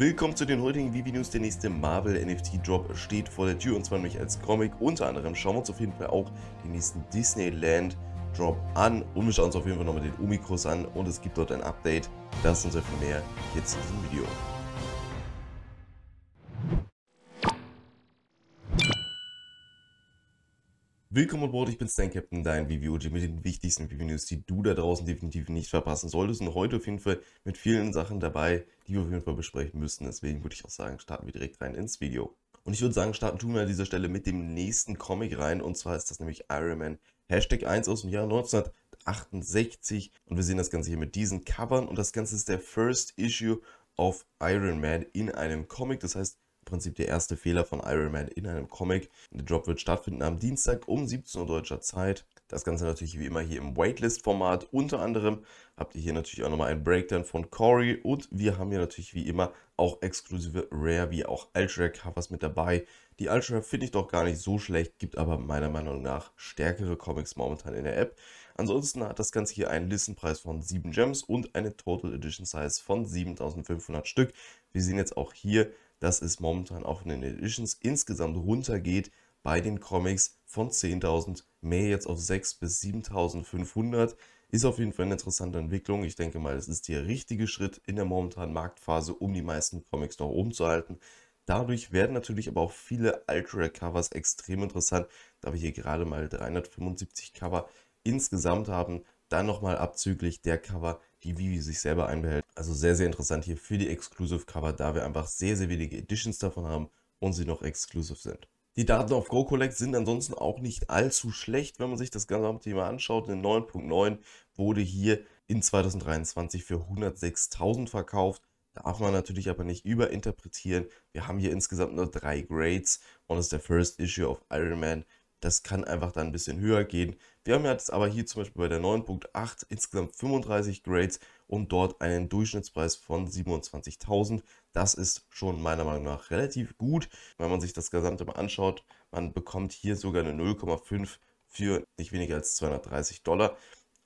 Willkommen zu den heutigen Vivi News. Der nächste Marvel NFT Drop steht vor der Tür und zwar nämlich als Comic. Unter anderem schauen wir uns auf jeden Fall auch den nächsten Disneyland Drop an und wir schauen uns auf jeden Fall nochmal den Omikros an und es gibt dort ein Update. Das und sehr viel mehr jetzt in diesem Video. Willkommen an Bord, ich bin Stan Captain, dein VVOG mit den wichtigsten vv News, die du da draußen definitiv nicht verpassen solltest. Und heute auf jeden Fall mit vielen Sachen dabei, die wir auf jeden Fall besprechen müssen. Deswegen würde ich auch sagen, starten wir direkt rein ins Video. Und ich würde sagen, starten tun wir an dieser Stelle mit dem nächsten Comic rein. Und zwar ist das nämlich Iron Man Hashtag 1 aus dem Jahr 1968. Und wir sehen das Ganze hier mit diesen Covern. Und das Ganze ist der First Issue of Iron Man in einem Comic. Das heißt, Prinzip der erste Fehler von Iron Man in einem Comic. Der Drop wird stattfinden am Dienstag um 17 Uhr deutscher Zeit. Das Ganze natürlich wie immer hier im Waitlist-Format. Unter anderem habt ihr hier natürlich auch nochmal einen Breakdown von Corey und wir haben hier natürlich wie immer auch exklusive Rare wie auch Ultra-Covers mit dabei. Die Ultra finde ich doch gar nicht so schlecht, gibt aber meiner Meinung nach stärkere Comics momentan in der App. Ansonsten hat das Ganze hier einen Listenpreis von 7 Gems und eine Total Edition Size von 7500 Stück. Wir sehen jetzt auch hier dass es momentan auch in den Editions insgesamt runtergeht bei den Comics von 10.000 mehr jetzt auf 6.000 bis 7.500. Ist auf jeden Fall eine interessante Entwicklung. Ich denke mal, das ist der richtige Schritt in der momentanen Marktphase, um die meisten Comics noch oben zu halten. Dadurch werden natürlich aber auch viele Ultra-Covers extrem interessant, da wir hier gerade mal 375 Cover insgesamt haben. Dann nochmal abzüglich der Cover, die Vivi sich selber einbehält. Also sehr, sehr interessant hier für die Exclusive Cover, da wir einfach sehr, sehr wenige Editions davon haben und sie noch exclusive sind. Die Daten auf GoCollect sind ansonsten auch nicht allzu schlecht, wenn man sich das ganze Thema anschaut. In 9.9 wurde hier in 2023 für 106.000 verkauft. Darf man natürlich aber nicht überinterpretieren. Wir haben hier insgesamt nur drei Grades und es ist der First Issue of Iron Man. Das kann einfach dann ein bisschen höher gehen. Wir haben jetzt aber hier zum Beispiel bei der 9.8 insgesamt 35 Grades und dort einen Durchschnittspreis von 27.000. Das ist schon meiner Meinung nach relativ gut. Wenn man sich das Gesamte mal anschaut, man bekommt hier sogar eine 0,5 für nicht weniger als 230 Dollar.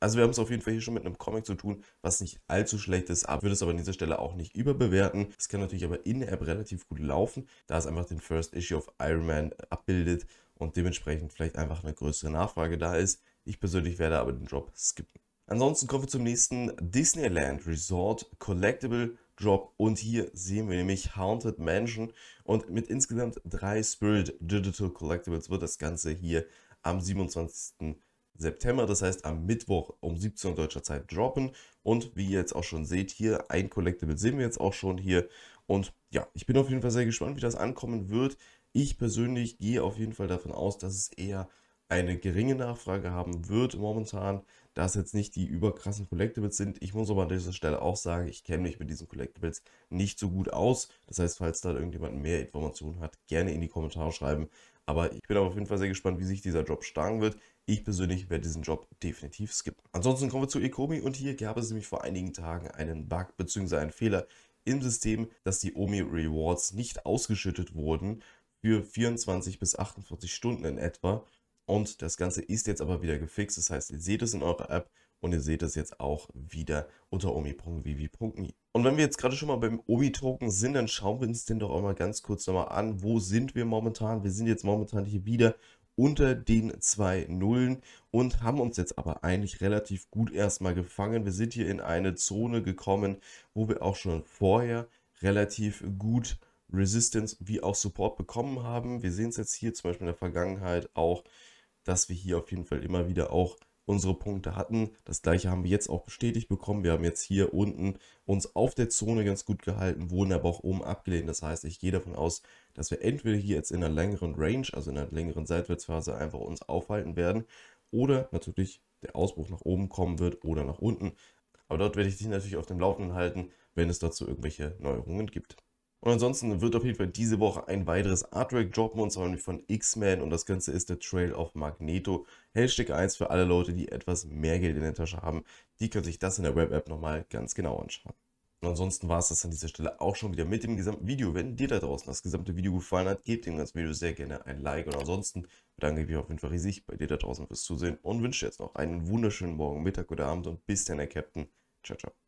Also wir haben es auf jeden Fall hier schon mit einem Comic zu tun, was nicht allzu schlecht ist, aber würde es aber an dieser Stelle auch nicht überbewerten. Es kann natürlich aber in der App relativ gut laufen, da es einfach den First Issue of Iron Man abbildet und dementsprechend vielleicht einfach eine größere Nachfrage da ist. Ich persönlich werde aber den Drop skippen. Ansonsten kommen wir zum nächsten Disneyland Resort Collectible Drop und hier sehen wir nämlich Haunted Mansion und mit insgesamt drei Spirit Digital Collectibles wird das Ganze hier am 27. September, das heißt am Mittwoch um 17 Uhr deutscher Zeit droppen und wie ihr jetzt auch schon seht hier, ein Collectible sehen wir jetzt auch schon hier und ja, ich bin auf jeden Fall sehr gespannt, wie das ankommen wird. Ich persönlich gehe auf jeden Fall davon aus, dass es eher eine geringe Nachfrage haben wird momentan, da es jetzt nicht die überkrassen Collectibles sind. Ich muss aber an dieser Stelle auch sagen, ich kenne mich mit diesen Collectibles nicht so gut aus. Das heißt, falls da irgendjemand mehr Informationen hat, gerne in die Kommentare schreiben. Aber ich bin aber auf jeden Fall sehr gespannt, wie sich dieser Job schlagen wird. Ich persönlich werde diesen Job definitiv skippen. Ansonsten kommen wir zu Ekomi und hier gab es nämlich vor einigen Tagen einen Bug bzw. einen Fehler im System, dass die Omi Rewards nicht ausgeschüttet wurden für 24 bis 48 Stunden in etwa. Und das Ganze ist jetzt aber wieder gefixt. Das heißt, ihr seht es in eurer App und ihr seht es jetzt auch wieder unter omi.vivi.ni. Und wenn wir jetzt gerade schon mal beim Omi-Token sind, dann schauen wir uns den doch einmal ganz kurz nochmal an. Wo sind wir momentan? Wir sind jetzt momentan hier wieder unter den zwei Nullen und haben uns jetzt aber eigentlich relativ gut erstmal gefangen. Wir sind hier in eine Zone gekommen, wo wir auch schon vorher relativ gut Resistance wie auch Support bekommen haben. Wir sehen es jetzt hier zum Beispiel in der Vergangenheit auch dass wir hier auf jeden Fall immer wieder auch unsere Punkte hatten. Das gleiche haben wir jetzt auch bestätigt bekommen. Wir haben jetzt hier unten uns auf der Zone ganz gut gehalten, wurden aber auch oben abgelehnt. Das heißt, ich gehe davon aus, dass wir entweder hier jetzt in einer längeren Range, also in einer längeren Seitwärtsphase einfach uns aufhalten werden oder natürlich der Ausbruch nach oben kommen wird oder nach unten. Aber dort werde ich dich natürlich auf dem Laufenden halten, wenn es dazu irgendwelche Neuerungen gibt. Und ansonsten wird auf jeden Fall diese Woche ein weiteres Artwork droppen und zwar von X-Men und das Ganze ist der Trail of Magneto. Hashtag 1 für alle Leute, die etwas mehr Geld in der Tasche haben. Die können sich das in der Web-App nochmal ganz genau anschauen. Und ansonsten war es das an dieser Stelle auch schon wieder mit dem gesamten Video. Wenn dir da draußen das gesamte Video gefallen hat, gebt dem ganzen Video sehr gerne ein Like. Und ansonsten bedanke ich mich auf jeden Fall riesig bei dir da draußen fürs Zusehen und wünsche jetzt noch einen wunderschönen Morgen, Mittag oder Abend und bis dann, der Captain. Ciao, ciao.